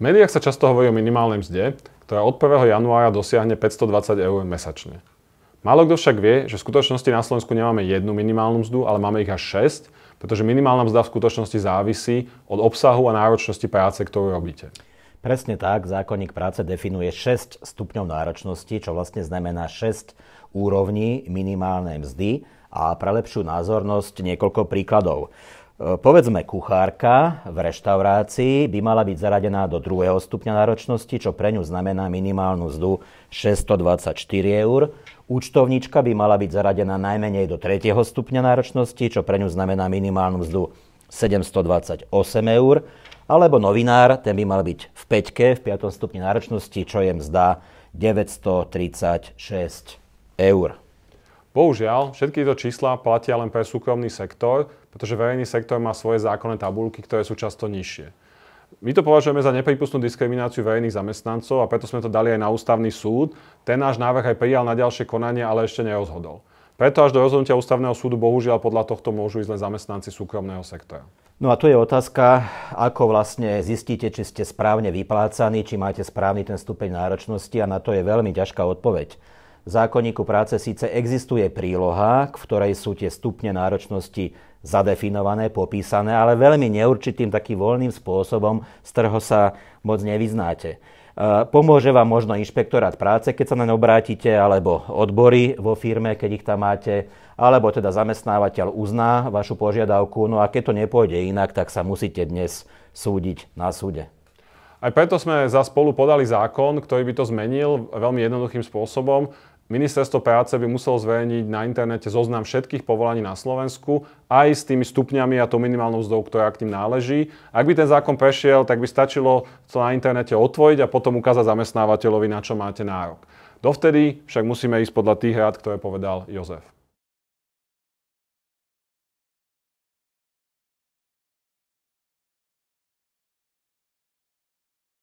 V médiách sa často hovorí o minimálnej mzde, ktorá od 1. januára dosiahne 520 eur mesačne. Málo kto však vie, že v skutočnosti na Slovensku nemáme jednu minimálnu mzdu, ale máme ich až 6, pretože minimálna mzda v skutočnosti závisí od obsahu a náročnosti práce, ktorú robíte. Presne tak, zákonník práce definuje 6 stupňov náročnosti, čo vlastne znamená 6 úrovní minimálnej mzdy a pre lepšiu názornosť niekoľko príkladov. E, povedzme, kuchárka v reštaurácii by mala byť zaradená do druhého stupňa náročnosti, čo pre ňu znamená minimálnu zdu 624 eur. Účtovníčka by mala byť zaradená najmenej do tretieho stupňa náročnosti, čo pre ňu znamená minimálnu mzdu 728 eur. Alebo novinár, ten by mal byť v 5, v 5. stupni náročnosti, čo je mzda 936 eur. Bohužiaľ, všetky tieto čísla platia len pre súkromný sektor, pretože verejný sektor má svoje zákonné tabulky, ktoré sú často nižšie. My to považujeme za nepripustnú diskrimináciu verejných zamestnancov a preto sme to dali aj na ústavný súd. Ten náš návrh aj prijal na ďalšie konanie, ale ešte nerozhodol. Preto až do rozhodnutia ústavného súdu bohužiaľ podľa tohto môžu ísť len zamestnanci súkromného sektora. No a tu je otázka, ako vlastne zistíte, či ste správne vyplácaní, či máte správny ten stupeň náročnosti a na to je veľmi ťažká odpoveď zákonníku práce síce existuje príloha, v ktorej sú tie stupne náročnosti zadefinované, popísané, ale veľmi neurčitým, takým voľným spôsobom, z ktorého sa moc nevyznáte. E, pomôže vám možno inšpektorát práce, keď sa na ne obrátite, alebo odbory vo firme, keď ich tam máte, alebo teda zamestnávateľ uzná vašu požiadavku, no a keď to nepôjde inak, tak sa musíte dnes súdiť na súde. Aj preto sme za spolu podali zákon, ktorý by to zmenil veľmi jednoduchým spôsobom. Ministerstvo práce by muselo zverejniť na internete zoznam všetkých povolaní na Slovensku, aj s tými stupňami a to minimálnou mzdou, ktorá k tým náleží. Ak by ten zákon prešiel, tak by stačilo to na internete otvoriť a potom ukázať zamestnávateľovi, na čo máte nárok. Dovtedy však musíme ísť podľa tých rád, ktoré povedal Jozef.